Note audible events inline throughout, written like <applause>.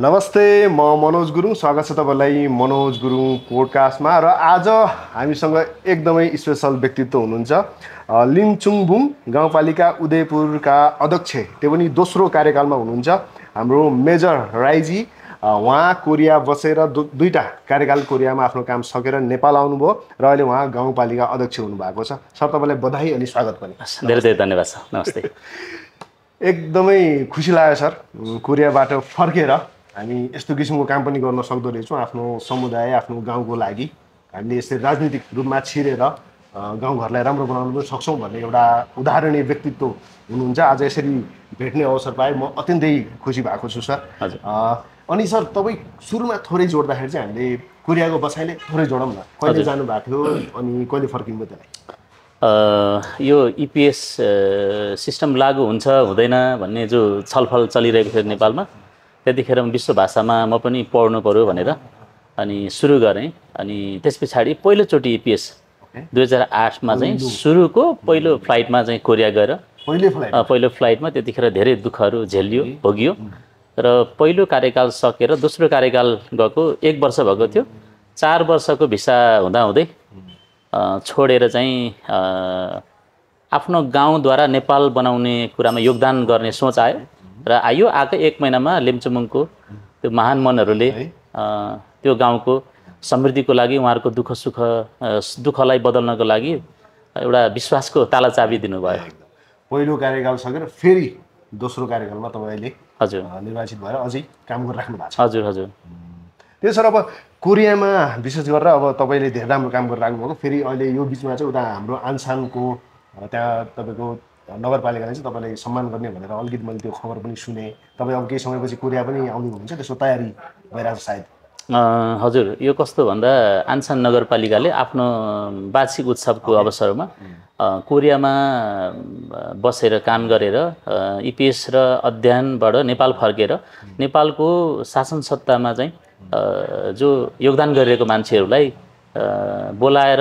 नमस्ते म मनोज गुरुङ स्वागत छ तपाईँलाई मनोज गुरुङ पोडकास्टमा र आज हामीसँग एकदमै स्पेसल व्यक्तित्व हुनुहुन्छ लिङचुङबुङ गाउँपालिका उदयपुरका अध्यक्ष त्यो पनि दोस्रो कार्यकालमा हुनुहुन्छ हाम्रो मेजर राईजी उहाँ कोरिया बसेर दु दुईवटा कार्यकाल कोरियामा आफ्नो काम सकेर नेपाल आउनुभयो र अहिले उहाँ गाउँपालिका अध्यक्ष हुनुभएको छ सर तपाईँलाई बधाई अनि स्वागत पनि धेरै धेरै धन्यवाद सर नमस्ते <laughs> एकदमै खुसी लाग्यो सर कोरियाबाट फर्केर हामी यस्तो किसिमको काम पनि गर्न सक्दो रहेछौँ आफ्नो समुदाय आफ्नो गाउँको लागि हामीले यसरी राजनीतिक रूपमा छिरेर गाउँघरलाई राम्रो बनाउन पनि सक्छौँ भन्ने एउटा उदाहरणीय व्यक्तित्व हुनुहुन्छ आज यसरी भेट्ने अवसर पाएँ म अत्यन्तै खुसी भएको छु सर अनि सर तपाईँ सुरुमा थोरै जोड्दाखेरि चाहिँ हामीले कोरियाको बसाइले थोरै जोडौँ न कहिले जानुभएको थियो अनि कहिले फर्किनुभयो त्यसलाई यो इपिएस e सिस्टम लागु हुन्छ हुँदैन भन्ने जो छलफल चलिरहेको थियो नेपालमा त्यतिखेर विश्व भाषामा म पनि पढ्नु पऱ्यो भनेर अनि सुरु गरेँ अनि त्यस पछाडि पहिलोचोटि इपिएस e दुई हजार आठमा चाहिँ सुरुको पहिलो फ्लाइटमा चाहिँ कोरिया गएर पहिलो फ्लाइटमा त्यतिखेर धेरै दुःखहरू झेलियो भोगियो र पहिलो कार्यकाल सकेर दोस्रो कार्यकाल गएको एक वर्ष भएको थियो चार वर्षको भिसा हुँदाहुँदै छोडेर चाहिँ आफ्नो गाउँद्वारा नेपाल बनाउने कुरामा योगदान गर्ने सोच आयो र आयो आएको एक महिनामा लिम्चुमुङको त्यो महान मनहरूले त्यो गाउँको समृद्धिको लागि उहाँहरूको दुःख सुख दुःखलाई बदल्नको लागि एउटा विश्वासको ताला चाबी दिनुभयो पहिलो कार्यकाल सकेर फेरि दोस्रो कार्यकालमा तपाईँले हजुर निर्वाचित भएर अझै काम गरिराख्नु भएको छ हजुर हजुर त्यसो अब कोरियामा विशेष गरेर अब तपाईँले धेरै राम्रो काम गरिराख्नु भएको फेरि अहिले यो बिचमा चाहिँ उता हाम्रो आनसानको त्यहाँ तपाईँको नगरपालिकाले चाहिँ तपाईँलाई सम्मान गर्ने भनेर अलिकति मैले त्यो खबर पनि सुने तपाईँ अब केही समयपछि कोरिया पनि आउने त्यसको तयारी भइरहेको छ सायद हजुर यो कस्तो भन्दा आन्सान नगरपालिकाले आफ्नो वार्षिक उत्सवको अवसरमा कोरियामा बसेर काम गरेर इपिएस र अध्ययनबाट नेपाल फर्केर नेपालको शासन सत्तामा चाहिँ जो योगदान गरिरहेको मान्छेहरूलाई बोलाएर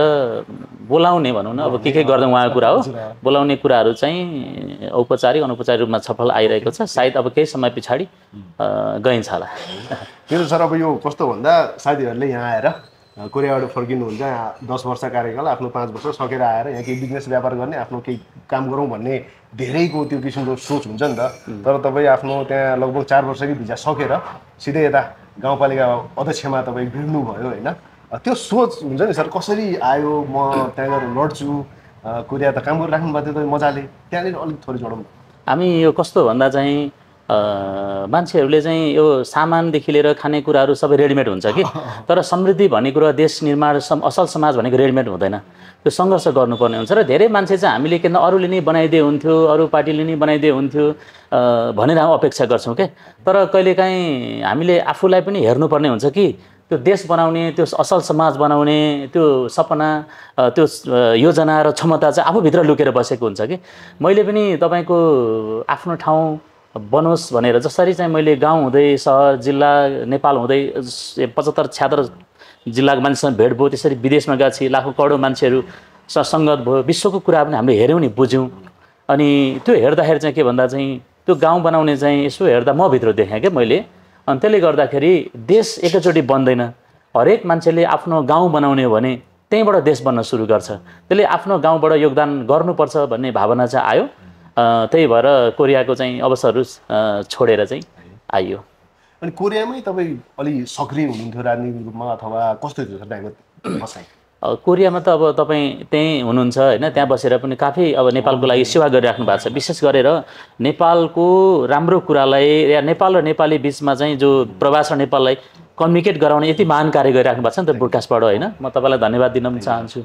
बोलाउने भनौँ न अब के के गर्दा उहाँको कुरा हो बोलाउने कुराहरू चाहिँ औपचारिक अनौपचारिक रूपमा छफल आइरहेको छ सायद अब केही समय पछाडि गइन्छ होला मेरो सर अब यो कस्तो भन्दा साथीहरूले यहाँ आएर कोरियाबाट फर्किनुहुन्छ यहाँ दस वर्ष कार्यकाल आफ्नो पाँच वर्ष सकेर आएर यहाँ केही बिजनेस व्यापार गर्ने आफ्नो केही काम गरौँ भन्ने धेरैको त्यो किसिमको सोच हुन्छ नि त तर तपाईँ आफ्नो त्यहाँ लगभग चार वर्षकै भिजा सकेर सिधै यता गाउँपालिका अध्यक्षमा तपाईँ भिड्नुभयो होइन त्यो सोच हुन्छ नि सर कसरी आयो म त्यहाँनिर लड्छु कोरिया त काम गरिराख्नु भएको थियो मजाले त्यहाँनिर अलिक थोरै जोडौँ हामी यो कस्तो भन्दा चाहिँ मान्छेहरूले चाहिँ यो सामानदेखि लिएर खानेकुराहरू सबै रेडिमेड हुन्छ कि <laughs> तर समृद्धि भन्ने कुरो देश निर्माण सम असल समाज भनेको रेडिमेड हुँदैन त्यो सङ्घर्ष गर्नुपर्ने हुन्छ र धेरै मान्छे चाहिँ हामीले किन अरूले नै बनाइदिए हुन्थ्यो अरू पार्टीले नै बनाइदिए हुन्थ्यो भनेर हामी अपेक्षा गर्छौँ क्या तर कहिलेकाहीँ हामीले आफूलाई पनि हेर्नुपर्ने हुन्छ कि त्यो देश बनाउने त्यो असल समाज बनाउने त्यो सपना त्यो योजना र क्षमता चाहिँ आफूभित्र लुकेर बसेको हुन्छ कि मैले पनि तपाईँको आफ्नो ठाउँ बनोस् भनेर जसरी चाहिँ मैले गाउँ हुँदै सहर जिल्ला नेपाल हुँदै पचहत्तर छ्यात्र जिल्लाको मान्छेसँग भेट भयो त्यसरी विदेशमा गएको छ लाखौँ करोडौँ मान्छेहरूसँग सङ्गत भयो विश्वको कुरा पनि हामीले हेऱ्यौँ नि बुझ्यौँ अनि त्यो हेर्दाखेरि चाहिँ के भन्दा चाहिँ त्यो गाउँ बनाउने चाहिँ यसो हेर्दा म भित्र देखेँ क्या मैले अनि त्यसले गर्दाखेरि देश एकैचोटि बन्दैन हरेक मान्छेले आफ्नो गाउँ बनाउने हो भने त्यहीँबाट देश बन्न सुरु गर्छ त्यसले आफ्नो गाउँबाट योगदान गर्नुपर्छ भन्ने भावना चाहिँ आयो त्यही भएर कोरियाको चाहिँ अवसरहरू छोडेर चाहिँ आइयो अनि कोरियामै तपाईँ अलि सक्रिय हुनुहुन्थ्यो राजनीतिक रूपमा अथवा कस्तो थियो कोरियामा त अब तपाईँ त्यहीँ हुनुहुन्छ होइन त्यहाँ बसेर पनि काफी अब नेपालको लागि सेवा गरिराख्नु भएको छ विशेष गरेर नेपालको राम्रो कुरालाई या नेपाल र नेपाली बिचमा चाहिँ जो प्रवास र नेपाललाई कम्युनिकेट गराउने यति महान कार्य गरिराख्नु भएको छ नि त ब्रोडकास्टबाट होइन म तपाईँलाई धन्यवाद दिन पनि चाहन्छु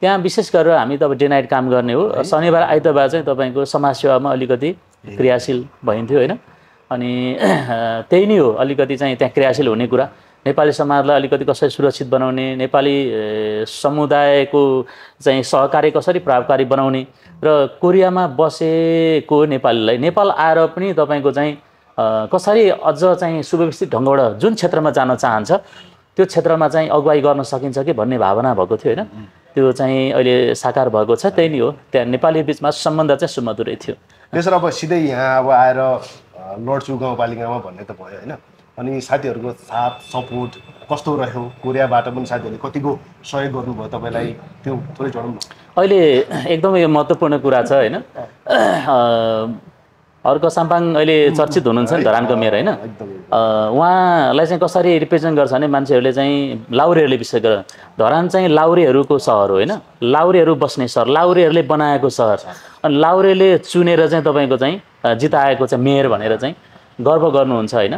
त्यहाँ विशेष गरेर हामी त अब डे नाइट काम गर्ने हो शनिबार आइतबार चाहिँ तपाईँको समाजसेवामा अलिकति क्रियाशील भइन्थ्यो होइन अनि <clears throat> त्यही नै हो अलिकति चाहिँ त्यहाँ क्रियाशील हुने कुरा नेपाली समाजलाई अलिकति कसरी सुरक्षित बनाउने नेपाली समुदायको चाहिँ सहकार्य कसरी प्रभावकारी बनाउने र कोरियामा बसेको नेपालीलाई नेपाल आएर पनि तपाईँको चाहिँ कसरी अझ चाहिँ सुव्यवस्थित ढङ्गबाट जुन क्षेत्रमा जान चाहन्छ त्यो क्षेत्रमा चाहिँ अगुवाई गर्न सकिन्छ कि भन्ने भावना भएको थियो होइन त्यो चाहिँ अहिले साकार भएको छ त्यही नै हो त्यहाँ नेपाली बिचमा सम्बन्ध चाहिँ सुमधुरै थियो त्यसो अब सिधै यहाँ अब आएर लड्छु गाउँपालिकामा भन्ने त भयो होइन अनि साथीहरूको साथ सपोर्ट कस्तो रह्यो कोरियाबाट पनि साथीहरूले कतिको सहयोग गर्नुभयो तपाईँलाई त्यो थोरै जनाउनु अहिले एकदमै यो महत्त्वपूर्ण कुरा छ होइन अर्को साम्पाङ अहिले चर्चित हुनुहुन्छ नि धरानको मेयर होइन उहाँलाई चाहिँ कसरी रिप्रेजेन्ट गर्छ भने मान्छेहरूले चाहिँ लाउरेहरूले विशेष गरेर धरान चाहिँ लाउरेहरूको सहर हो होइन लाउरेहरू बस्ने सहर लाउरेहरूले बनाएको सहर अनि लाउरेले चुनेर चाहिँ तपाईँको चाहिँ जिताएको चाहिँ मेयर भनेर चाहिँ गर्व गर्नुहुन्छ होइन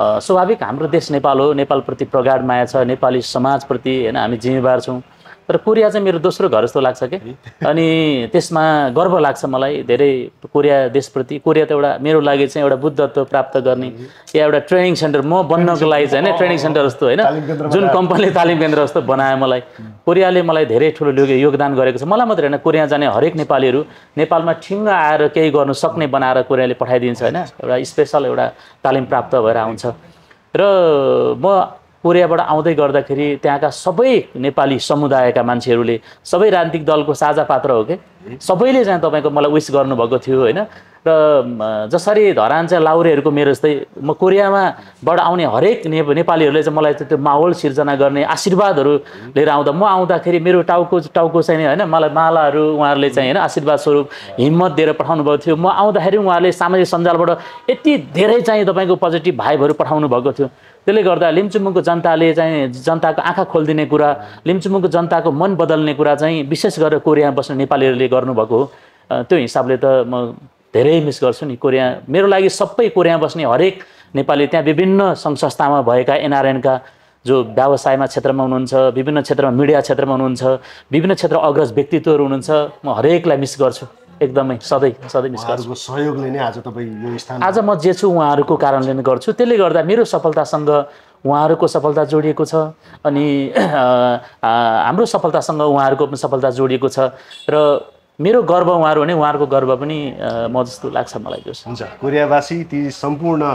स्वाभाविक हाम्रो देश नेपाल हो नेपालप्रति प्रगाढ माया छ नेपाली समाजप्रति होइन हामी जिम्मेवार छौँ तर कोरिया चाहिँ मेरो दोस्रो घर जस्तो लाग्छ क्या अनि त्यसमा गर्व लाग्छ मलाई धेरै कोरिया देशप्रति कोरिया त एउटा मेरो लागि चाहिँ एउटा बुद्धत्व प्राप्त गर्ने या एउटा ट्रेनिङ सेन्टर म बन्नको लागि चाहिँ होइन ट्रेनिङ सेन्टर जस्तो होइन जुन कम्पनीले तालिम केन्द्र जस्तो बनायो मलाई कोरियाले मलाई धेरै ठुलो योगदान गरेको छ मलाई मात्रै होइन कोरिया जाने हरेक नेपालीहरू नेपालमा ठिङ्ग आएर केही गर्नु सक्ने बनाएर कोरियाले पठाइदिन्छ होइन एउटा स्पेसल एउटा तालिम प्राप्त भएर आउँछ र म कोरियाबाट आउँदै गर्दाखेरि त्यहाँका सबै नेपाली समुदायका मान्छेहरूले सबै राजनीतिक दलको साझा पात्र हो कि सबैले चाहिँ तपाईँको मलाई विस गर्नुभएको थियो होइन र जसरी धरान चाहिँ लाउरेहरूको मेरो जस्तै म कोरियामाबाट आउने हरेक ने नेपालीहरूले चाहिँ मलाई त्यो माहौल सिर्जना गर्ने आशीर्वादहरू लिएर आउँदा म आउँदाखेरि मेरो टाउको टाउको चाहिँ होइन मलाई मालाहरू उहाँहरूले चाहिँ होइन आशीर्वाद स्वरूप हिम्मत दिएर पठाउनु भएको थियो म आउँदाखेरि उहाँहरूले सामाजिक सञ्जालबाट यति धेरै चाहिँ तपाईँको पोजिटिभ भाइबहरू पठाउनु भएको थियो त्यसले गर्दा लिम्चुमुङको जनताले चाहिँ जनताको आँखा खोलिदिने कुरा लिम्चुमुङको जनताको मन बदल्ने कुरा चाहिँ विशेष गरेर कोरिया बस्ने नेपालीहरूले गर्नुभएको हो त्यो हिसाबले त म धेरै मिस गर्छु नि कोरिया मेरो लागि सबै कोरिया बस्ने हरेक नेपाली त्यहाँ विभिन्न सङ्घ संस्थामा भएका एनआरएनका जो व्यवसायमा क्षेत्रमा हुनुहुन्छ विभिन्न क्षेत्रमा मिडिया क्षेत्रमा हुनुहुन्छ विभिन्न क्षेत्र अग्रज व्यक्तित्वहरू हुनुहुन्छ म हरेकलाई मिस गर्छु एकदमै सधैँ सधैँ मिस सहयोगले नै आज तपाईँ यो स्थान आज म जे छु उहाँहरूको कारणले नै गर्छु त्यसले गर्दा मेरो सफलतासँग उहाँहरूको सफलता जोडिएको छ अनि हाम्रो सफलतासँग उहाँहरूको पनि सफलता जोडिएको छ र मेरो गर्व उहाँहरू भने उहाँहरूको गर्व पनि म जस्तो लाग्छ मलाई त्यो हुन्छ कोरियावासी ती सम्पूर्ण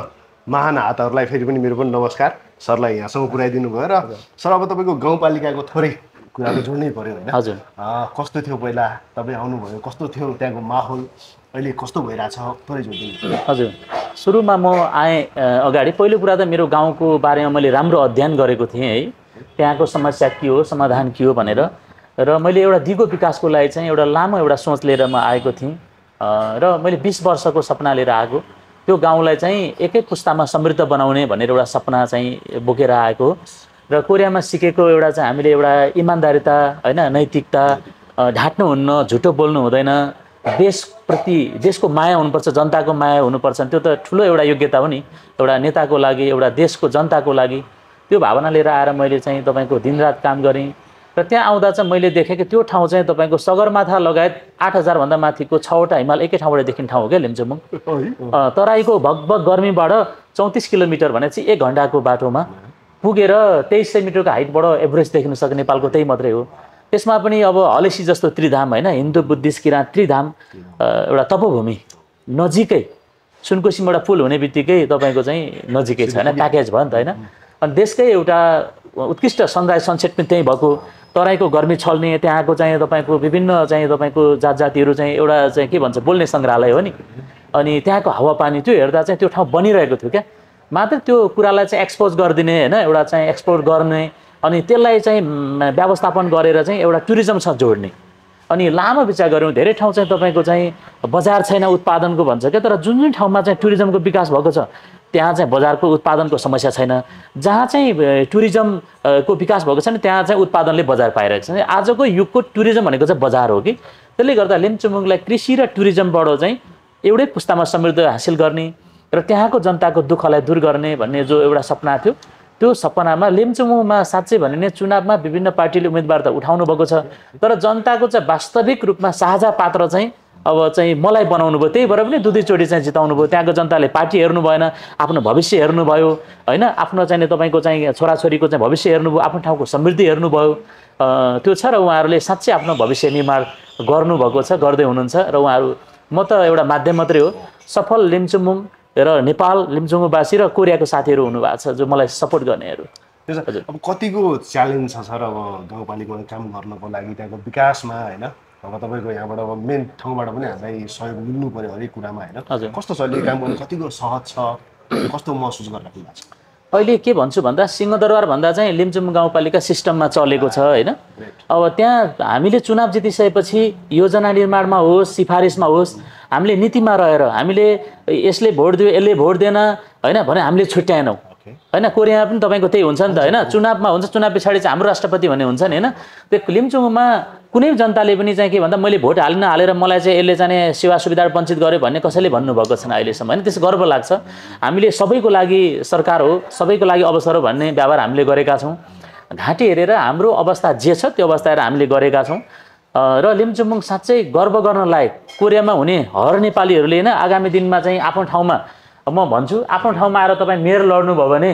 महान हातहरूलाई फेरि पनि मेरो पनि नमस्कार सरलाई यहाँसम्म पुऱ्याइदिनु भयो र सर अब तपाईँको गाउँपालिकाको थोरै कुरा त जोड्नै पऱ्यो होइन हजुर कस्तो थियो पहिला तपाईँ आउनुभयो कस्तो थियो त्यहाँको माहौल अहिले कस्तो भइरहेछ थोरै जोडिदिनु हजुर सुरुमा म आएँ अगाडि पहिलो कुरा त मेरो गाउँको बारेमा मैले राम्रो अध्ययन गरेको थिएँ है त्यहाँको समस्या के हो समाधान के हो भनेर र मैले एउटा दिगो विकासको लागि चाहिँ एउटा लामो एउटा सोच लिएर म आएको थिएँ र मैले बिस वर्षको सपना लिएर आएको त्यो गाउँलाई चाहिँ एकै पुस्तामा समृद्ध बनाउने भनेर एउटा सपना चाहिँ बोकेर आएको र कोरियामा सिकेको एउटा चाहिँ हामीले एउटा इमान्दारिता होइन नैतिकता ढाँट्नुहुन्न झुटो बोल्नु हुँदैन देशप्रति देशको माया हुनुपर्छ जनताको माया हुनुपर्छ त्यो त ठुलो एउटा योग्यता हो नि एउटा नेताको लागि एउटा देशको जनताको लागि त्यो भावना लिएर आएर मैले चाहिँ तपाईँको दिनरात काम गरेँ र त्यहाँ आउँदा चाहिँ मैले देखेँ कि त्यो ठाउँ चाहिँ तपाईँको सगरमाथा लगायत आठ हजारभन्दा माथिको छवटा हिमाल एकै ठाउँबाट देखिने ठाउँ हो क्या लिम्चुमुङ तराईको भगभग गर्मीबाट चौतिस किलोमिटर भने चाहिँ एक घन्टाको बाटोमा पुगेर तेइस सय मिटरको हाइटबाट एभरेस्ट देख्न सक्ने नेपालको त्यही मात्रै हो त्यसमा पनि अब हलेसी जस्तो त्रिधाम होइन हिन्दू बुद्धिस्ट किराँत त्रिधाम एउटा तपभूमि नजिकै सुनकोसीबाट पुल हुने बित्तिकै तपाईँको चाहिँ नजिकै छ होइन प्याकेज भयो नि त होइन अनि देशकै एउटा उत्कृष्ट सनराइज सनसेट पनि त्यहीँ भएको तराईको गर्मी छल्ने त्यहाँको चाहिँ तपाईँको विभिन्न चाहिँ तपाईँको जात जातिहरू चाहिँ एउटा चाहिँ के भन्छ बोल्ने सङ्ग्रहालय हो नि अनि त्यहाँको हावापानी त्यो हेर्दा चाहिँ त्यो ठाउँ बनिरहेको थियो क्या मात्र त्यो कुरालाई चाहिँ एक्सपोज गरिदिने होइन एउटा चाहिँ एक्सप्लोर गर्ने अनि त्यसलाई चाहिँ व्यवस्थापन गरेर चाहिँ एउटा टुरिज्मसँग जोड्ने अनि लामो विचार गऱ्यौँ धेरै ठाउँ चाहिँ तपाईँको चाहिँ बजार छैन उत्पादनको भन्छ क्या तर जुन जुन ठाउँमा चाहिँ टुरिज्मको विकास भएको छ त्यहाँ चाहिँ बजारको उत्पादनको समस्या छैन जहाँ चाहिँ टुरिज्मको विकास भएको छ नि त्यहाँ चाहिँ उत्पादनले बजार पाइरहेको छ आजको युगको टुरिज्म भनेको चाहिँ बजार हो कि त्यसले गर्दा लिम्चुमुङलाई कृषि र टुरिज्मबाट चाहिँ एउटै पुस्तामा समृद्ध हासिल गर्ने र त्यहाँको जनताको दुःखलाई दूर गर्ने भन्ने जो एउटा सपना थियो त्यो सपनामा लिम्चुमुमा साँच्चै भने नै चुनावमा विभिन्न पार्टीले उम्मेदवार त उठाउनु भएको छ तर जनताको चाहिँ वास्तविक रूपमा साझा पात्र चाहिँ अब चाहिँ मलाई बनाउनु भयो त्यही भएर पनि दुई दुईचोटि चाहिँ जिताउनु भयो त्यहाँको जनताले पार्टी हेर्नु भएन आफ्नो भविष्य हेर्नुभयो होइन आफ्नो चाहिँ तपाईँको चाहिँ छोराछोरीको चाहिँ भविष्य हेर्नुभयो आफ्नो ठाउँको समृद्धि हेर्नुभयो त्यो छ र उहाँहरूले साँच्चै आफ्नो भविष्य निर्माण गर्नुभएको छ गर्दै हुनुहुन्छ र उहाँहरू म त एउटा माध्यम मात्रै हो सफल लिम्चुमुङ र नेपाल लिम्चुङवासी र कोरियाको साथीहरू हुनुभएको छ जो मलाई सपोर्ट गर्नेहरू अब कतिको च्यालेन्ज छ सर अब गाउँपालिकामा काम गर्नको लागि त्यहाँको विकासमा होइन अब तपाईँको यहाँबाट अब मेन ठाउँबाट पनि हामीलाई सहयोग मिल्नु पऱ्यो हरेक कुरामा होइन कस्तो छ अहिले काम गर्नु कतिको सहज छ कस्तो महसुस गरिराख्नु अहिले के भन्छु भन्दा सिंहदरबार भन्दा चाहिँ लिम्चुम गाउँपालिका सिस्टममा चलेको छ होइन अब त्यहाँ हामीले चुनाव जितिसकेपछि योजना निर्माणमा होस् सिफारिसमा होस् हामीले नीतिमा रहेर हामीले यसले भोट दियो यसले भोट दिएन होइन भने हामीले छुट्याएनौँ होइन कोरियामा पनि तपाईँको त्यही हुन्छ नि त होइन चुनावमा हुन्छ चुनाव पछाडि चाहिँ हाम्रो राष्ट्रपति भन्ने हुन्छ नि होइन त्यो लिम्चुङमा कुनै जनताले पनि चाहिँ के भन्दा मैले भोट हालिन हालेर मलाई चाहिँ यसले चाहिँ सेवा सुविधा वञ्चित गर्यो भन्ने कसैले भन्नुभएको छैन अहिलेसम्म होइन त्यस गर्व लाग्छ हामीले सबैको लागि सरकार हो सबैको लागि अवसर हो भन्ने व्यवहार हामीले गरेका छौँ घाँटी हेरेर हाम्रो अवस्था जे छ त्यो अवस्था हामीले गरेका छौँ र लिम्चुम्बुङ साँच्चै गर्व गर्न लायक कोरियामा हुने हर नेपालीहरूले होइन आगामी दिनमा चाहिँ आफ्नो ठाउँमा म भन्छु आफ्नो ठाउँमा आएर तपाईँ मेयर लड्नुभयो भने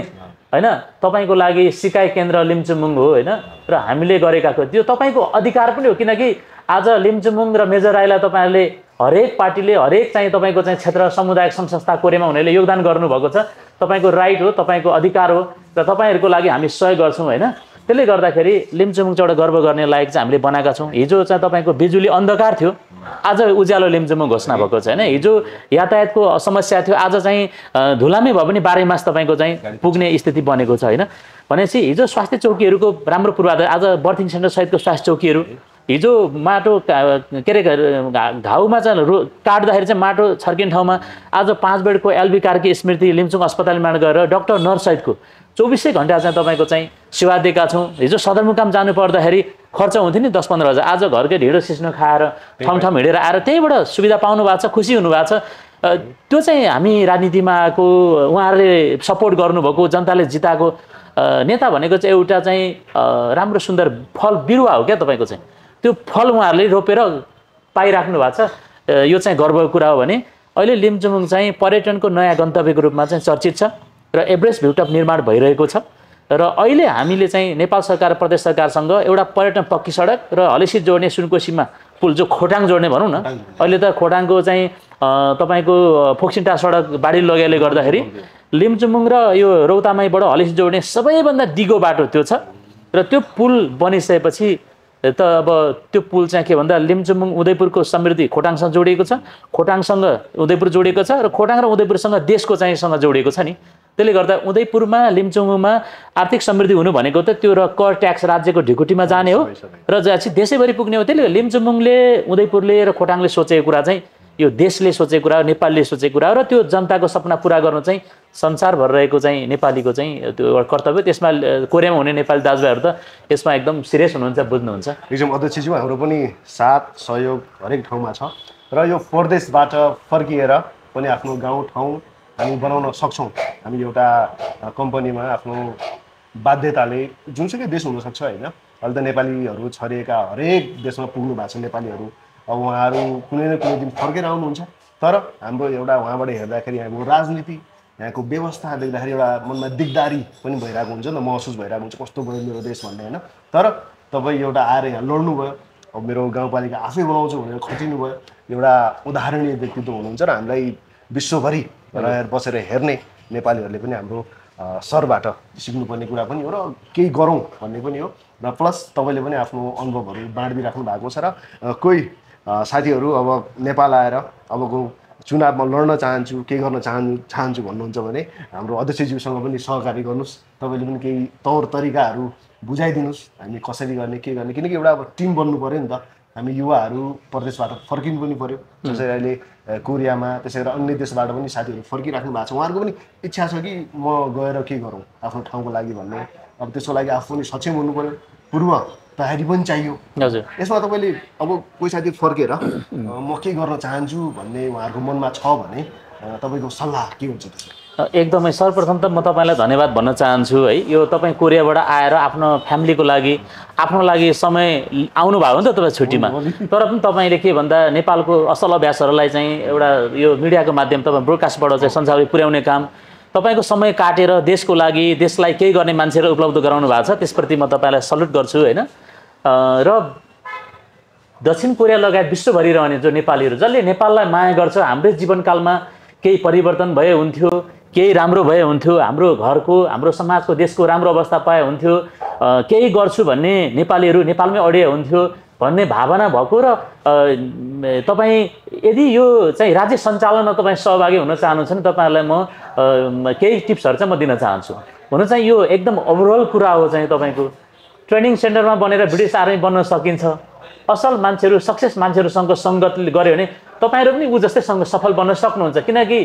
होइन तपाईँको लागि सिकाइ केन्द्र लिम्चुम्बुङ हो होइन र हामीले गरेका त्यो तपाईँको अधिकार पनि हो किनकि आज लिम्चुम्बुङ र मेजर राईलाई तपाईँहरूले हरेक पार्टीले हरेक चाहिँ तपाईँको चाहिँ क्षेत्र समुदाय संस्था कोरियामा हुनेले योगदान गर्नुभएको छ तपाईँको राइट हो तपाईँको अधिकार हो र तपाईँहरूको लागि हामी सहयोग गर्छौँ होइन त्यसले गर्दाखेरि चाहिँ एउटा गर्व गर्ने लायक चाहिँ हामीले बनाएका छौँ हिजो चाहिँ तपाईँको बिजुली अन्धकार थियो आज उज्यालो लिम्चुमुङ घोषणा भएको छ होइन हिजो यातायातको समस्या थियो आज चाहिँ धुलामै भए पनि बाह्रै मास तपाईँको चाहिँ पुग्ने स्थिति बनेको छ होइन भनेपछि हिजो स्वास्थ्य चौकीहरूको राम्रो पूर्वाधार आज बर्थिङ सेन्टर सहितको स्वास्थ्य चौकीहरू हिजो माटो के अरे घाउमा चाहिँ रो काट्दाखेरि चाहिँ माटो छर्किने ठाउँमा आज पाँच बेडको एलबी कार्की स्मृति लिम्चुङ अस्पतालमा गएर डक्टर सहितको चौबिसै घन्टा चाहिँ तपाईँको चाहिँ सेवा दिएका छौँ हिजो सदरमुकाम जानु पर्दाखेरि खर्च हुन्थ्यो नि दस पन्ध्र हजार आज घरकै ढिँडो सिस्नो खाएर ठाउँ ठाउँ हिँडेर आएर त्यहीँबाट सुविधा पाउनु भएको छ खुसी हुनुभएको छ त्यो चाहिँ हामी राजनीतिमा आएको उहाँहरूले सपोर्ट गर्नुभएको जनताले जिताएको नेता भनेको चाहिँ एउटा चाहिँ राम्रो सुन्दर फल बिरुवा हो क्या तपाईँको चाहिँ त्यो फल उहाँहरूले रोपेर पाइराख्नु भएको छ यो चाहिँ गर्वको कुरा हो भने अहिले लिम्चुमुङ चाहिँ पर्यटनको नयाँ गन्तव्यको रूपमा चाहिँ चर्चित छ र एभरेस्ट भ्युटप निर्माण भइरहेको छ र अहिले हामीले चाहिँ नेपाल सरकार प्रदेश सरकारसँग एउटा पर्यटन पक्की सडक र हलेसी जोड्ने सुनकोसीमा पुल जो खोटाङ जोड्ने भनौँ न अहिले त खोटाङको चाहिँ तपाईँको फोक्सिन्टा सडक बाढी लगाएले गर्दाखेरि लिम्चुमुङ र यो रौतामाईबाट हलेसी जोड्ने सबैभन्दा दिगो बाटो त्यो छ र त्यो पुल बनिसकेपछि त अब त्यो पुल चाहिँ के भन्दा लिम्चुमुङ उदयपुरको समृद्धि खोटाङसँग जोडिएको छ खोटाङसँग उदयपुर जोडिएको छ र खोटाङ र उदयपुरसँग देशको चाहिँसँग जोडिएको छ नि त्यसले गर्दा उदयपुरमा लिम्चुङमा आर्थिक समृद्धि हुनु भनेको त त्यो र कर ट्याक्स राज्यको ढिकुटीमा जाने हो र चाहिँ देशैभरि पुग्ने हो त्यसले लिम्चुमुङले उदयपुरले र खोटाङले सोचेको कुरा चाहिँ यो देशले सोचेको कुरा हो नेपालले सोचेको कुरा हो र त्यो जनताको सपना पुरा गर्नु चाहिँ संसारभर रहेको चाहिँ नेपालीको चाहिँ त्यो एउटा कर्तव्य त्यसमा कोरियामा हुने नेपाली दाजुभाइहरू त यसमा एकदम सिरियस हुनुहुन्छ बुझ्नुहुन्छ एकदम अध्यक्षज्यू हाम्रो पनि साथ सहयोग हरेक ठाउँमा छ र यो परदेशबाट फर्किएर पनि आफ्नो गाउँ ठाउँ हामी बनाउन सक्छौँ हामी एउटा कम्पनीमा आफ्नो बाध्यताले जुनसुकै देश हुनसक्छ होइन अहिले त नेपालीहरू छरिएका हरेक देशमा पुग्नु भएको छ नेपालीहरू अब उहाँहरू कुनै न कुनै दिन फर्केर आउनुहुन्छ तर हाम्रो एउटा उहाँबाट हेर्दाखेरि हाम्रो राजनीति यहाँको व्यवस्था देख्दाखेरि एउटा मनमा दिगदारी पनि भइरहेको हुन्छ नि महसुस भइरहेको हुन्छ कस्तो भयो मेरो देश भन्ने होइन तर तपाईँ एउटा आएर यहाँ लड्नुभयो अब मेरो गाउँपालिका आफै बनाउँछु भनेर खटिनु भयो एउटा उदाहरणीय व्यक्तित्व हुनुहुन्छ र हामीलाई विश्वभरि रहेर बसेर हेर्ने नेपालीहरूले पनि हाम्रो सरबाट सिक्नुपर्ने कुरा पनि हो र केही गरौँ भन्ने पनि हो र प्लस तपाईँले पनि आफ्नो अनुभवहरू बाँडिराख्नु भएको छ र कोही साथीहरू अब नेपाल आएर अबको चुनावमा लड्न चाहन्छु के गर्न चाहन्छु चाहन्छु भन्नुहुन्छ भने हाम्रो अध्यक्षज्यूसँग पनि सहकारी गर्नुहोस् तपाईँले पनि केही तौर तरिकाहरू बुझाइदिनुहोस् हामी कसरी गर्ने के गर्ने किनकि एउटा अब टिम बन्नु पऱ्यो नि त हामी युवाहरू परदेशबाट फर्किनु पनि पऱ्यो जसरी अहिले कोरियामा त्यसै गरेर अन्य देशबाट पनि साथीहरू फर्किराख्नु भएको छ उहाँहरूको पनि इच्छा छ कि म गएर के गरौँ आफ्नो ठाउँको लागि भन्ने अब त्यसको लागि आफू पनि सक्षम हुनु पऱ्यो पूर्व तयारी पनि चाहियो हजुर यसमा तपाईँले अब कोही साथी फर्केर म के गर्न चाहन्छु भन्ने उहाँहरूको मनमा छ भने तपाईँको सल्लाह के हुन्छ त्यसमा एकदमै सर्वप्रथम त म तपाईँलाई धन्यवाद भन्न चाहन्छु है यो तपाईँ कोरियाबाट आएर आफ्नो फ्यामिलीको लागि आफ्नो लागि समय आउनुभयो नि त तपाईँ छुट्टीमा तर पनि तपाईँले के भन्दा नेपालको असल अभ्यासहरूलाई चाहिँ एउटा यो मिडियाको माध्यम तपाईँ ब्रोडकास्टबाट चाहिँ सञ्चार पुर्याउने काम तपाईँको समय काटेर देशको लागि देशलाई केही गर्ने मान्छेहरू उपलब्ध गराउनु भएको छ त्यसप्रति म तपाईँलाई सल्युट गर्छु होइन र दक्षिण कोरिया लगायत विश्वभरि रहने जो नेपालीहरू जसले नेपाललाई माया गर्छ हाम्रै जीवनकालमा केही परिवर्तन भए हुन्थ्यो केही राम्रो भए हुन्थ्यो हाम्रो घरको हाम्रो समाजको देशको राम्रो अवस्था पाए हुन्थ्यो केही गर्छु भन्ने नेपालीहरू नेपालमै अडिए हुन्थ्यो भन्ने भावना भएको र तपाईँ यदि यो चाहिँ राज्य सञ्चालनमा तपाईँ सहभागी हुन चाहनुहुन्छ भने तपाईँहरूलाई म केही टिप्सहरू चाहिँ म दिन चाहन्छु हुन चाहिँ यो एकदम ओभरअल कुरा हो चाहिँ तपाईँको ट्रेनिङ सेन्टरमा बनेर ब्रिटिस आर्मी बन्न सकिन्छ असल मान्छेहरू सक्सेस मान्छेहरूसँग सङ्गतले गऱ्यो भने तपाईँहरू पनि ऊ जस्तैसँग सफल बन्न सक्नुहुन्छ किनकि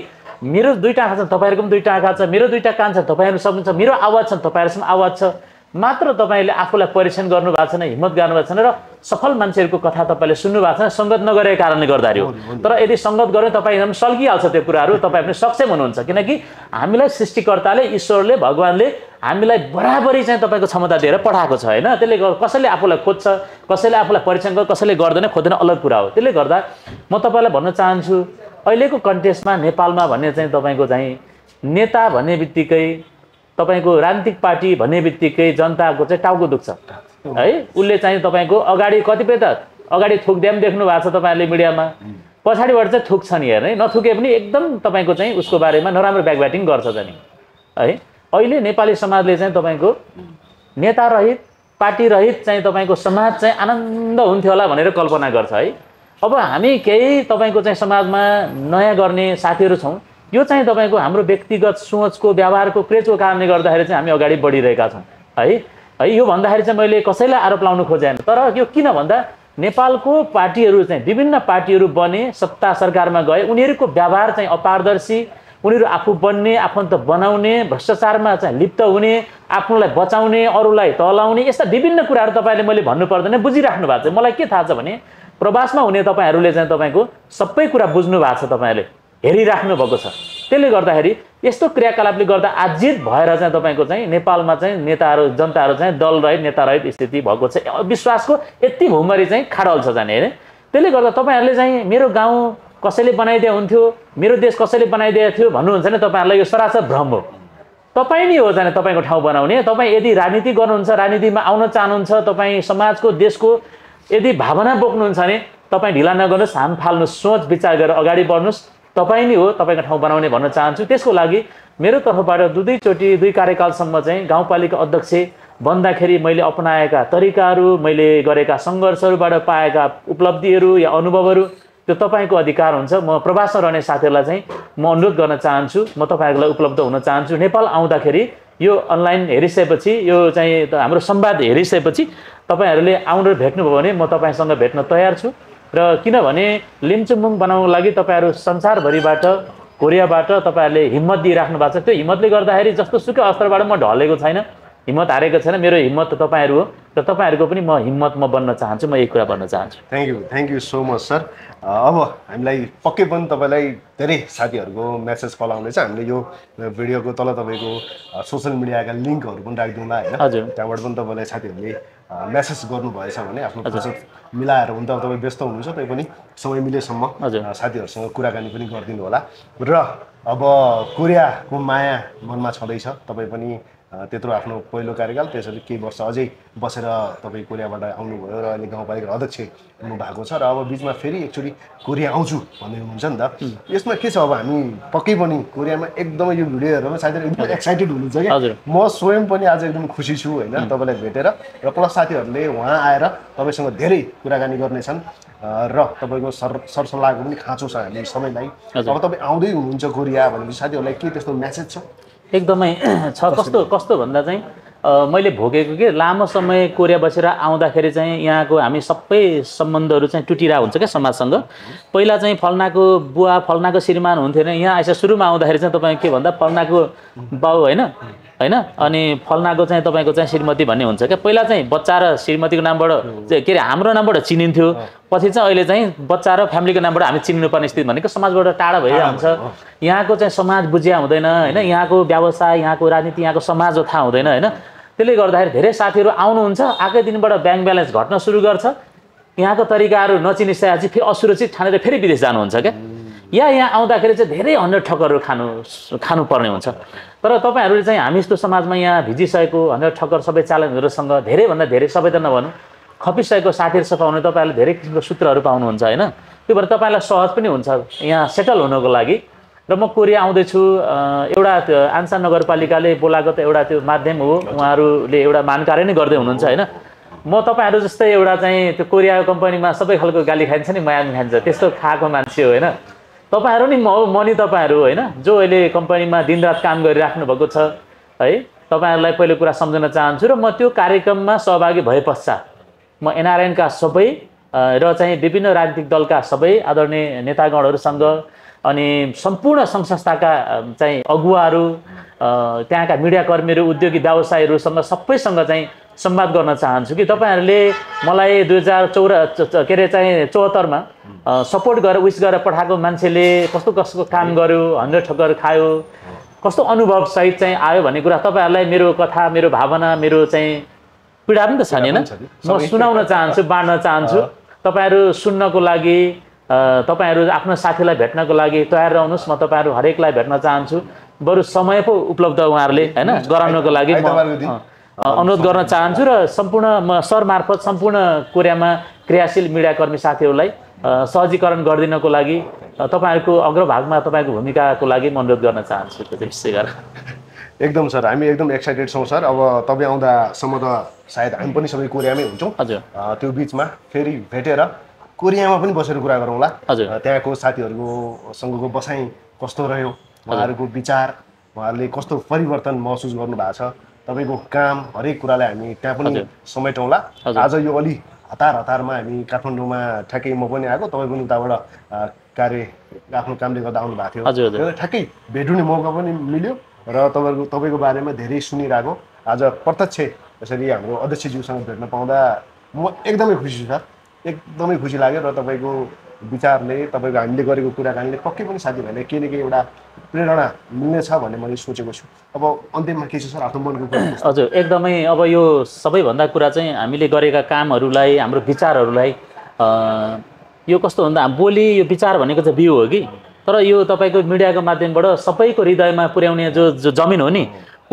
मेरो दुईवटा आँखा छ तपाईँहरूको पनि दुईवटा आँखा छ मेरो दुईवटा कान छ तपाईँहरू सक्नुहुन्छ मेरो आवाज छन् तपाईँहरूसँग आवाज छ मात्र तपाईँले आफूलाई परीक्षण गर्नुभएको छैन हिम्मत गर्नुभएको छैन र सफल मान्छेहरूको कथा तपाईँले सुन्नु भएको छैन सङ्गत नगरेको कारणले गर्दाखेरि हो तर यदि सङ्गत गऱ्यो तपाईँ सल्किहाल्छ त्यो कुराहरू तपाईँ पनि सक्षम हुनुहुन्छ किनकि हामीलाई सृष्टिकर्ताले ईश्वरले भगवान्ले हामीलाई बराबरी चाहिँ तपाईँको क्षमता दिएर पठाएको छ होइन त्यसले गर्दा कसैले आफूलाई खोज्छ कसैले आफूलाई परीक्षण गर् कसैले गर्दैन खोज्दैन अलग कुरा हो त्यसले गर्दा म तपाईँलाई भन्न चाहन्छु अहिलेको कन्टेस्टमा नेपालमा भने चाहिँ तपाईँको चाहिँ नेता भन्ने बित्तिकै तपाईँको राजनीतिक पार्टी भन्ने बित्तिकै जनताको चाहिँ टाउको दुख्छ है उसले चाहिँ तपाईँको अगाडि कतिपय त अगाडि थुक्दिया पनि देख्नु भएको छ तपाईँहरूले मिडियामा पछाडिबाट चाहिँ थुक्छ नि हेर्ने नथुके पनि एकदम तपाईँको चाहिँ उसको बारेमा नराम्रो ब्याकब्याटिङ गर्छ जाने है अहिले नेपाली समाजले चाहिँ तपाईँको नेता रहित पार्टी रहित चाहिँ तपाईँको समाज चाहिँ आनन्द हुन्थ्यो होला भनेर कल्पना गर्छ है अब हामी केही तपाईँको चाहिँ समाजमा नयाँ गर्ने साथीहरू छौँ यो चाहिँ तपाईँको हाम्रो व्यक्तिगत सोचको व्यवहारको क्रेचको कारणले गर्दाखेरि चाहिँ हामी अगाडि बढिरहेका छौँ है है यो भन्दाखेरि चाहिँ मैले कसैलाई आरोप लाउनु खोजेन तर यो किन भन्दा नेपालको पार्टीहरू चाहिँ विभिन्न पार्टीहरू बने सत्ता सरकारमा गए उनीहरूको व्यवहार चाहिँ अपारदर्शी उनीहरू आफू बन्ने आफन्त बनाउने भ्रष्टाचारमा चाहिँ लिप्त हुने आफूलाई बचाउने अरूलाई तलाउने यस्ता विभिन्न कुराहरू तपाईँले मैले भन्नु पर्दैन बुझिराख्नु भएको छ मलाई के थाहा छ भने प्रवासमा हुने तपाईँहरूले चाहिँ तपाईँको सबै कुरा बुझ्नु भएको छ तपाईँहरूले हेरिराख्नु भएको छ त्यसले गर्दाखेरि यस्तो क्रियाकलापले गर्दा आजित भएर चाहिँ तपाईँको चाहिँ नेपालमा चाहिँ नेताहरू जनताहरू चाहिँ दल रहित नेता रहित स्थिति भएको छ विश्वासको यति भुमरी चाहिँ खाडल छ जाने होइन त्यसले गर्दा तपाईँहरूले चाहिँ मेरो गाउँ कसैले बनाइदिए हुन्थ्यो मेरो देश कसैले बनाइदिएको थियो भन्नुहुन्छ भने तपाईँहरूलाई यो सरासर भ्रम हो तपाईँ नै हो जाने तपाईँको ठाउँ बनाउने तपाईँ यदि राजनीति गर्नुहुन्छ राजनीतिमा आउन चाहनुहुन्छ तपाईँ समाजको देशको यदि भावना बोक्नुहुन्छ भने तपाईँ ढिला नगर्नुहोस् हाम फाल्नु सोच विचार गरेर अगाडि बढ्नुहोस् तपाईँ नै हो तपाईँको ठाउँ बनाउने भन्न चाहन्छु त्यसको लागि मेरो तर्फबाट दुई दुईचोटि दुई कार्यकालसम्म चाहिँ गाउँपालिका अध्यक्ष बन्दाखेरि मैले अपनाएका तरिकाहरू मैले गरेका सङ्घर्षहरूबाट पाएका उपलब्धिहरू या अनुभवहरू त्यो तपाईँको अधिकार हुन्छ म प्रवासमा रहने साथीहरूलाई चाहिँ म अनुरोध गर्न चाहन्छु म तपाईँहरूलाई उपलब्ध हुन चाहन्छु नेपाल आउँदाखेरि यो अनलाइन हेरिसकेपछि यो चाहिँ हाम्रो संवाद हेरिसकेपछि तपाईँहरूले आउनु भेट्नुभयो भने म तपाईँसँग भेट्न तयार छु र किनभने लिम्चुमुङ बनाउनको लागि तपाईँहरू संसारभरिबाट कोरियाबाट तपाईँहरूले हिम्मत दिइराख्नु भएको छ त्यो हिम्मतले गर्दाखेरि जस्तो सुकै अस्त्रबाट म ढलेको छैन हिम्मत हारेको छैन मेरो हिम्मत त तपाईँहरू हो र तपाईँहरूको पनि म हिम्मत म बन्न चाहन्छु म यही कुरा भन्न चाहन्छु thank you thank you so much sir अब हामीलाई पक्कै पनि तपाईँलाई धेरै साथीहरूको मेसेज कल आउँदैछ हामीले यो भिडियोको तल तपाईँको सोसियल मिडियाका लिङ्कहरू पनि राखिदिउँला होइन हजुर त्यहाँबाट पनि तपाईँलाई साथीहरूले मेसेज गर्नुभएछ भने आफ्नो मिलाएर हुन त अब तपाईँ व्यस्त हुनुहुन्छ तै पनि समय मिलेसम्म साथीहरूसँग कुराकानी पनि गरिदिनु होला र अब कोरियाको माया मनमा छँदैछ तपाईँ पनि त्यत्रो आफ्नो पहिलो कार्यकाल त्यसरी केही वर्ष अझै बसेर तपाईँ कोरियाबाट आउनुभयो र अहिले गाउँपालिका अध्यक्ष हुनुभएको छ र अब बिचमा फेरि एकचोटि कोरिया आउँछु भन्दै हुनुहुन्छ नि त यसमा के छ अब हामी पक्कै पनि कोरियामा एकदमै यो भिडियो हेरेर सायद एकदम एक्साइटेड हुनुहुन्छ कि म स्वयं पनि आज एकदम खुसी छु होइन तपाईँलाई भेटेर र प्लस साथीहरूले उहाँ आएर तपाईँसँग धेरै कुराकानी गर्नेछन् र तपाईँको सर सरसल्लाहको पनि खाँचो छ हामी सबैलाई अब तपाईँ आउँदै हुनुहुन्छ कोरिया भनेपछि साथीहरूलाई के त्यस्तो म्यासेज छ एकदमै छ कस्तो कस्तो भन्दा चाहिँ मैले भोगेको के लामो समय कोरिया बसेर आउँदाखेरि चाहिँ यहाँको हामी सबै सम्बन्धहरू चाहिँ टुटिरहेको हुन्छ क्या समाजसँग पहिला चाहिँ फल्नाको बुवा फल्नाको श्रीमान हुन्थेन यहाँ आइसक्यो सुरुमा आउँदाखेरि चाहिँ तपाईँ के भन्दा फल्नाको बाउ होइन होइन अनि फलनाको चाहिँ तपाईँको चाहिँ श्रीमती भन्ने हुन्छ क्या पहिला चाहिँ बच्चा र श्रीमतीको नामबाट के अरे हाम्रो नामबाट चिनिन्थ्यो पछि चाहिँ अहिले चाहिँ बच्चा र फ्यामिलीको नामबाट हामी चिन्नुपर्ने स्थिति भनेको समाजबाट टाढा भइरहन्छ यहाँको चाहिँ समाज बुझिया हुँदैन होइन यहाँको व्यवसाय यहाँको राजनीति यहाँको समाज थाहा हुँदैन होइन त्यसले गर्दाखेरि धेरै साथीहरू आउनुहुन्छ आएकै दिनबाट ब्याङ्क ब्यालेन्स घट्न सुरु गर्छ यहाँको तरिकाहरू नचिनिसकेपछि फेरि असुरक्षित ठानेर फेरि विदेश जानुहुन्छ क्या या यहाँ आउँदाखेरि चाहिँ धेरै अन्य ठकहरू खानु खानुपर्ने हुन्छ तर तपाईँहरूले चाहिँ हामी यस्तो समाजमा यहाँ भिजिसकेको भनेर ठक्कर सबै च्यालेन्जहरूसँग धेरैभन्दा धेरै सबै त नभनौँ खपिसकेको साथीहरूसँग पाउने तपाईँहरूले धेरै किसिमको सूत्रहरू पाउनुहुन्छ होइन त्यो भएर तपाईँलाई सहज पनि हुन्छ यहाँ सेटल हुनको लागि र म कोरिया आउँदैछु एउटा त्यो आन्सा नगरपालिकाले बोलाएको त एउटा त्यो माध्यम हो उहाँहरूले एउटा मानकार नै गर्दै हुनुहुन्छ होइन म तपाईँहरू जस्तै एउटा चाहिँ त्यो कोरियाको कम्पनीमा सबै खालको गाली खाइन्छ नि माया खाइन्छ त्यस्तो खाएको मान्छे हो होइन तपाईँहरू नि म म नि तपाईँहरू होइन जो अहिले कम्पनीमा दिनरात काम गरिराख्नु भएको छ है तपाईँहरूलाई पहिलो कुरा सम्झन चाहन्छु र म त्यो कार्यक्रममा सहभागी भए पश्चात म एनआरएनका सबै र चाहिँ विभिन्न राजनीतिक दलका सबै आदरणीय नेतागणहरूसँग अनि सम्पूर्ण सङ्घ संस्थाका चाहिँ अगुवाहरू त्यहाँका मिडियाकर्मीहरू उद्योगी व्यवसायीहरूसँग सबैसँग चाहिँ संवाद गर्न चाहन्छु कि तपाईँहरूले मलाई दुई हजार चौरा के अरे चाहिँ चौहत्तरमा सपोर्ट गरेर विस गरेर पठाएको मान्छेले कस्तो कसको काम गर्यो हन्ड्रेड ठक्कर खायो कस्तो अनुभवसहित चाहिँ आयो भन्ने कुरा तपाईँहरूलाई मेरो कथा मेरो भावना मेरो चाहिँ पीडा पनि त छ नि होइन म सुनाउन चाहन्छु बाँड्न चाहन्छु तपाईँहरू सुन्नको लागि तपाईँहरू आफ्नो साथीलाई भेट्नको लागि तयार रहनुहोस् म तपाईँहरू हरेकलाई भेट्न चाहन्छु बरु समय पो उपलब्ध उहाँहरूले होइन गराउनको लागि अनुरोध गर्न चाहन्छु र सम्पूर्ण म सर मार्फत सम्पूर्ण कोरियामा क्रियाशील मिडियाकर्मी साथीहरूलाई सहजीकरण गरिदिनको लागि तपाईँहरूको अग्रभागमा तपाईँको भूमिकाको लागि म अनुरोध गर्न चाहन्छु गरेर एकदम सर हामी एकदम एक्साइटेड छौँ सर अब तपाईँ आउँदासम्म त सायद हामी पनि सबै कोरियामै हुन्छौँ हजुर त्यो बिचमा फेरि भेटेर कोरियामा पनि बसेर कुरा गरौँला हजुर त्यहाँको साथीहरूको सँगको बसाइ कस्तो रह्यो उहाँहरूको विचार उहाँहरूले कस्तो परिवर्तन महसुस गर्नु भएको छ तपाईँको काम हरेक कुरालाई हामी त्यहाँ पनि समेटौँला आज यो अलि हतार हतारमा हामी काठमाडौँमा ठ्याक्कै म पनि आएको तपाईँ पनि उताबाट कार्य आफ्नो कामले गर्दा आउनु भएको थियो ठ्याक्कै भेट हुने मौका पनि मिल्यो र तपाईँको तपाईँको बारेमा धेरै सुनिरहेको आज प्रत्यक्ष यसरी हाम्रो अध्यक्षज्यूसँग भेट्न पाउँदा म एकदमै खुसी छु सर एकदमै खुसी लाग्यो र तपाईँको विचारले तपाईँको हामीले गरेको कुराकानीले पक्कै पनि साथीभाइलाई केही न केही एउटा प्रेरणा मिल्नेछ भन्ने मैले सोचेको छु अब अन्त्यमा के छ सर आफ्नो मनको कुरा हजुर एकदमै अब यो सबैभन्दा कुरा चाहिँ हामीले गरेका कामहरूलाई हाम्रो विचारहरूलाई यो कस्तो भन्दा बोली यो विचार भनेको चाहिँ बिउ हो कि तर यो तपाईँको मिडियाको माध्यमबाट सबैको हृदयमा पुर्याउने जो जो जमिन हो नि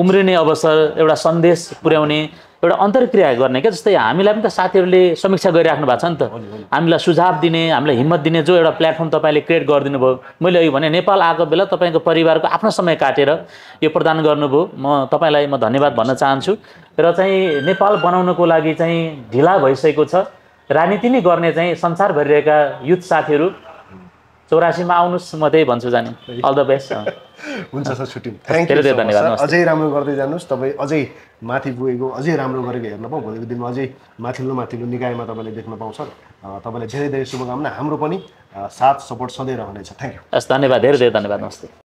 उम्रिने अवसर एउटा सन्देश पुर्याउने एउटा अन्तर्क्रिया गर्ने क्या जस्तै हामीलाई पनि त साथीहरूले समीक्षा गरिराख्नु भएको छ नि त हामीलाई सुझाव दिने हामीलाई हिम्मत दिने जो एउटा प्लेटफर्म तपाईँले क्रिएट गरिदिनु भयो मैले अघि भने नेपाल आएको बेला तपाईँको परिवारको आफ्नो समय काटेर यो प्रदान गर्नुभयो म तपाईँलाई म धन्यवाद भन्न चाहन्छु र चाहिँ नेपाल बनाउनको लागि चाहिँ ढिला भइसकेको छ राजनीति नै गर्ने चाहिँ संसार भइरहेका युथ साथीहरू चौरासीमा आउनुहोस् म त्यही भन्छु जाने अल द बेस्ट हुन्छ सर छुट्टी धेरै धेरै धन्यवाद अझै राम्रो गर्दै जानुहोस् तपाईँ अझै माथि पुगेको अझै राम्रो गरेको हेर्न पाउँ भोलिको दिनमा अझै माथिल्लो माथिल्लो निकायमा तपाईँले देख्न पाउँछ तपाईँलाई धेरै धेरै शुभकामना हाम्रो पनि साथ सपोर्ट सधैँ रहनेछ थ्याङ्क यू हस् धन्यवाद धेरै धेरै धन्यवाद नमस्ते